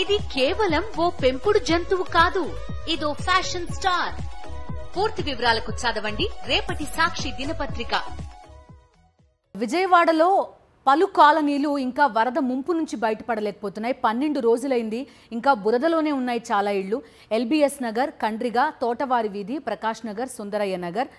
ఇది కేవలం ఓ పెంపుడు జంతువు కాదు ఇదో ఫ్యాషన్ స్టార్ పూర్తి వివరాలకు చదవండి రేపటి సాక్షి దినపత్రిక విజయవాడలో పలు కాలనీలు ఇంకా వరద ముంపు నుంచి బయటపడలేకపోతున్నాయి పన్నెండు రోజులైంది ఇంకా బురదలోనే ఉన్నాయి చాలా ఇళ్ళు ఎల్బీఎస్ నగర్ కండ్రిగా తోటవారి వీధి ప్రకాష్ నగర్ సుందరయ్య నగర్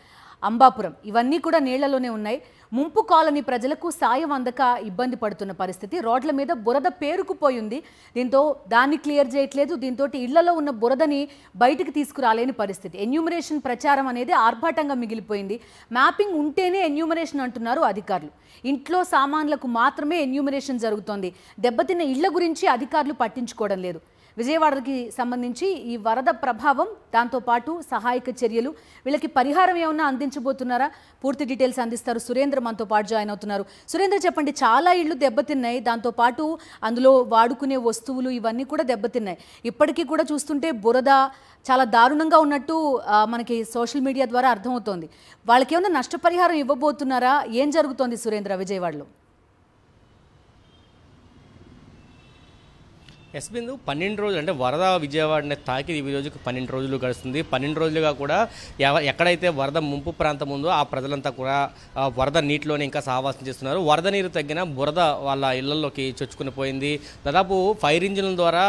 అంబాపురం ఇవన్నీ కూడా నీళ్లలోనే ఉన్నాయి ముంపు కాలనీ ప్రజలకు సాయం అందక ఇబ్బంది పడుతున్న పరిస్థితి రోడ్ల మీద బురద పేరుకుపోయింది దీంతో దాన్ని క్లియర్ చేయట్లేదు దీంతో ఇళ్లలో ఉన్న బురదని బయటకు తీసుకురాలేని పరిస్థితి ఎన్యూమరేషన్ ప్రచారం అనేది ఆర్భాటంగా మిగిలిపోయింది మ్యాపింగ్ ఉంటేనే ఎన్యూమరేషన్ అంటున్నారు అధికారులు ఇంట్లో సామాన్లకు మాత్రమే ఎన్యూమరేషన్ జరుగుతోంది దెబ్బతిన్న ఇళ్ల గురించి అధికారులు పట్టించుకోవడం లేదు విజయవాడకి సంబంధించి ఈ వరద ప్రభావం దాంతోపాటు సహాయక చర్యలు వీళ్ళకి పరిహారం ఏమన్నా అందించబోతున్నారా పూర్తి డీటెయిల్స్ అందిస్తారు సురేంద్ర మనతో పాటు జాయిన్ అవుతున్నారు సురేంద్ర చెప్పండి చాలా ఇళ్ళు దెబ్బతిన్నాయి దాంతోపాటు అందులో వాడుకునే వస్తువులు ఇవన్నీ కూడా దెబ్బతిన్నాయి ఇప్పటికీ కూడా చూస్తుంటే బురద చాలా దారుణంగా ఉన్నట్టు మనకి సోషల్ మీడియా ద్వారా అర్థమవుతోంది వాళ్ళకేమన్నా నష్టపరిహారం ఇవ్వబోతున్నారా ఏం జరుగుతోంది సురేంద్ర విజయవాడలో ఎస్ బిందు పన్నెండు రోజులు అంటే వరద విజయవాడని తాకి ఈ రోజుకి పన్నెండు రోజులు గడుస్తుంది పన్నెండు రోజులుగా కూడా ఎక్కడైతే వరద ముంపు ప్రాంతం ఉందో ఆ ప్రజలంతా కూడా వరద నీటిలోనే ఇంకా సావాసం చేస్తున్నారు వరద నీరు తగ్గిన బురద వాళ్ళ ఇళ్లలోకి చొచ్చుకుని పోయింది దాదాపు ఫైర్ ఇంజిన్ల ద్వారా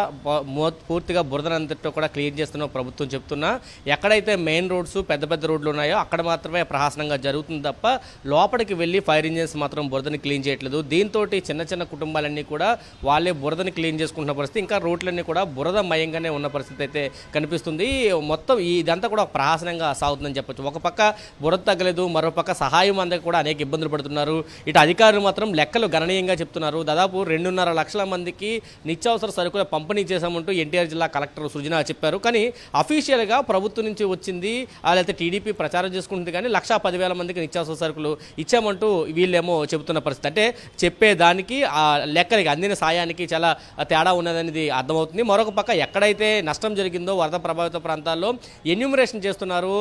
పూర్తిగా బురదనంతటితో కూడా క్లియర్ చేస్తున్న ప్రభుత్వం చెప్తున్నా ఎక్కడైతే మెయిన్ రోడ్స్ పెద్ద పెద్ద రోడ్లు ఉన్నాయో అక్కడ మాత్రమే ప్రహాసనంగా జరుగుతుంది తప్ప లోపలికి వెళ్ళి ఫైర్ ఇంజిన్స్ మాత్రం బురదని క్లీన్ చేయట్లేదు దీంతో చిన్న చిన్న కుటుంబాలన్నీ కూడా వాళ్ళే బురదని క్లీన్ చేసుకుంటున్న చూస్తే ఇంకా రోడ్లన్నీ కూడా మయంగానే ఉన్న పరిస్థితి అయితే కనిపిస్తుంది మొత్తం ఇదంతా కూడా ప్రహాసనంగా సాగుతుందని చెప్పచ్చు ఒక పక్క బురద తగ్గలేదు మరోపక్క సహాయం అందక కూడా అనేక ఇబ్బందులు పడుతున్నారు ఇటు అధికారులు మాత్రం లెక్కలు గణనీయంగా చెప్తున్నారు దాదాపు రెండున్నర లక్షల మందికి నిత్యావసర సరుకుల పంపిణీ చేశామంటూ ఎన్టీఆర్ జిల్లా కలెక్టర్ సృజన చెప్పారు కానీ అఫీషియల్గా ప్రభుత్వం నుంచి వచ్చింది లేకపోతే టీడీపీ ప్రచారం చేసుకుంటుంది కానీ లక్షా పదివేల మందికి నిత్యావసర సరుకులు ఇచ్చామంటూ వీళ్ళేమో చెబుతున్న పరిస్థితి అంటే చెప్పేదానికి ఆ లెక్కలకి అందిన సాయానికి చాలా తేడా ఉన్నదని అనేది అర్థమవుతుంది మరొక పక్క ఎక్కడైతే నష్టం జరిగిందో వరద ప్రభావిత ప్రాంతాల్లో ఎన్యూమరేషన్ చేస్తున్నారు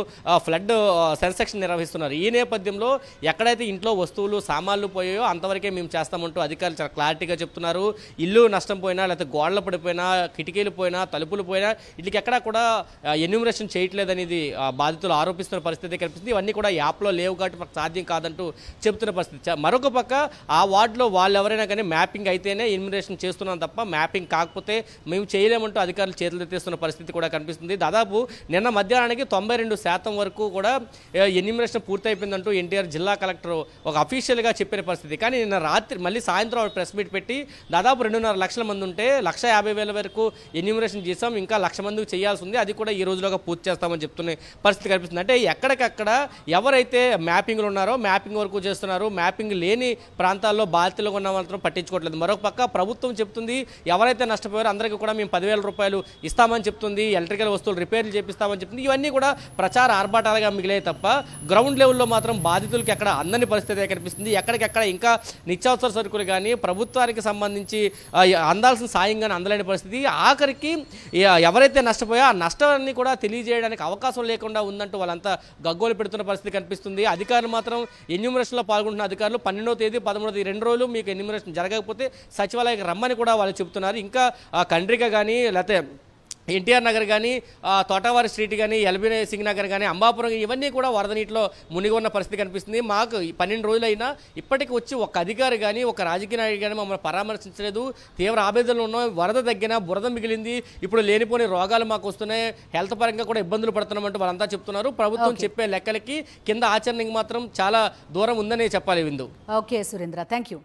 ఫ్లడ్ సెన్సెక్షన్ నిర్వహిస్తున్నారు ఈ నేపథ్యంలో ఎక్కడైతే ఇంట్లో వస్తువులు సామాన్లు పోయాయో అంతవరకే మేము చేస్తామంటూ అధికారులు చాలా క్లారిటీగా చెప్తున్నారు ఇల్లు నష్టం పోయినా లేకపోతే గోడలు పడిపోయినా కిటికీలు పోయినా తలుపులు పోయినా వీటికి ఎక్కడా కూడా ఎన్యూమరేషన్ చేయట్లేదనేది బాధితులు ఆరోపిస్తున్న పరిస్థితి కనిపిస్తుంది ఇవన్నీ కూడా యాప్లో లేవు కాబట్టి మాకు సాధ్యం కాదంటూ చెప్తున్న పరిస్థితి మరొక పక్క ఆ వార్డులో వాళ్ళు ఎవరైనా కానీ మ్యాపింగ్ అయితేనే ఎన్యూమరేషన్ చేస్తున్నాం తప్ప మ్యాపింగ్ కాకుండా రాకపోతే మేము చేయలేమంటూ అధికారులు చేతులు ఎత్తేస్తున్న పరిస్థితి కూడా కనిపిస్తుంది దాదాపు నిన్న మధ్యాహ్నానికి తొంభై శాతం వరకు కూడా పూర్తి పూర్తయిపోయిందంటూ ఎన్టీఆర్ జిల్లా కలెక్టర్ ఒక అఫీషియల్గా చెప్పిన పరిస్థితి కానీ నిన్న రాత్రి మళ్ళీ సాయంత్రం ప్రెస్ మీట్ పెట్టి దాదాపు రెండున్నర లక్షల మంది ఉంటే లక్ష యాభై వేల వరకు ఎన్యుమినేషన్ చేసాం ఇంకా లక్ష మందికి చేయాల్సి ఉంది అది కూడా ఈ రోజులోగా పూర్తి చేస్తామని చెప్తున్న పరిస్థితి కనిపిస్తుంది అంటే ఎక్కడికక్కడ ఎవరైతే మ్యాపింగ్లు ఉన్నారో మ్యాపింగ్ వరకు చేస్తున్నారు మ్యాపింగ్ లేని ప్రాంతాల్లో బాధితులుగా ఉన్న మాత్రం పట్టించుకోవట్లేదు మరొక పక్క ప్రభుత్వం చెప్తుంది ఎవరైతే నష్టపోయారు అందరికీ కూడా మేము పదివేల రూపాయలు ఇస్తామని చెప్తుంది ఎలక్ట్రికల్ వస్తువులు రిపేర్లు చేపిస్తామని చెప్తుంది ఇవన్నీ కూడా ప్రచార ఆర్భాటాలుగా మిగిలే తప్ప గ్రౌండ్ లెవెల్లో మాత్రం బాధితులకి ఎక్కడ అందని పరిస్థితి కనిపిస్తుంది ఎక్కడికెక్కడ ఇంకా నిత్యావసర సరుకులు కానీ ప్రభుత్వానికి సంబంధించి అందాల్సిన సాయం కానీ అందలేని పరిస్థితి ఆఖరికి ఎవరైతే నష్టపోయా ఆ నష్టాలన్నీ కూడా తెలియజేయడానికి అవకాశం లేకుండా ఉందంటూ వాళ్ళంతా గగ్గోలు పెడుతున్న పరిస్థితి కనిపిస్తుంది అధికారులు మాత్రం ఎన్యూమరేషన్లో పాల్గొంటున్న అధికారులు పన్నెండో తేదీ పదమూడో తేదీ రెండు రోజులు మీకు ఎన్యూమరేషన్ జరగకపోతే సచివాలయానికి రమ్మని కూడా వాళ్ళు చెబుతున్నారు ఇంకా కండ్రిక కానీ లేకపోతే ఎన్టీఆర్ నగర్ కానీ తోటవారి స్ట్రీట్ కానీ ఎల్బీ సింగ్ నగర్ కానీ అంబాపురం ఇవన్నీ కూడా వరద నీటిలో మునిగి ఉన్న పరిస్థితి కనిపిస్తుంది మాకు పన్నెండు రోజులైనా ఇప్పటికి వచ్చి ఒక అధికారి కానీ ఒక రాజకీయ నాయకుడు కానీ మమ్మల్ని పరామర్శించలేదు తీవ్ర ఆవేదనలు ఉన్నాం వరద తగ్గిన బురద మిగిలింది ఇప్పుడు లేనిపోని రోగాలు మాకు వస్తున్నాయి హెల్త్ పరంగా కూడా ఇబ్బందులు అంటూ వాళ్ళంతా చెప్తున్నారు ప్రభుత్వం చెప్పే లెక్కలకి కింద ఆచరణకి మాత్రం చాలా దూరం ఉందని చెప్పాలి విందు ఓకే సురేంద్ర థ్యాంక్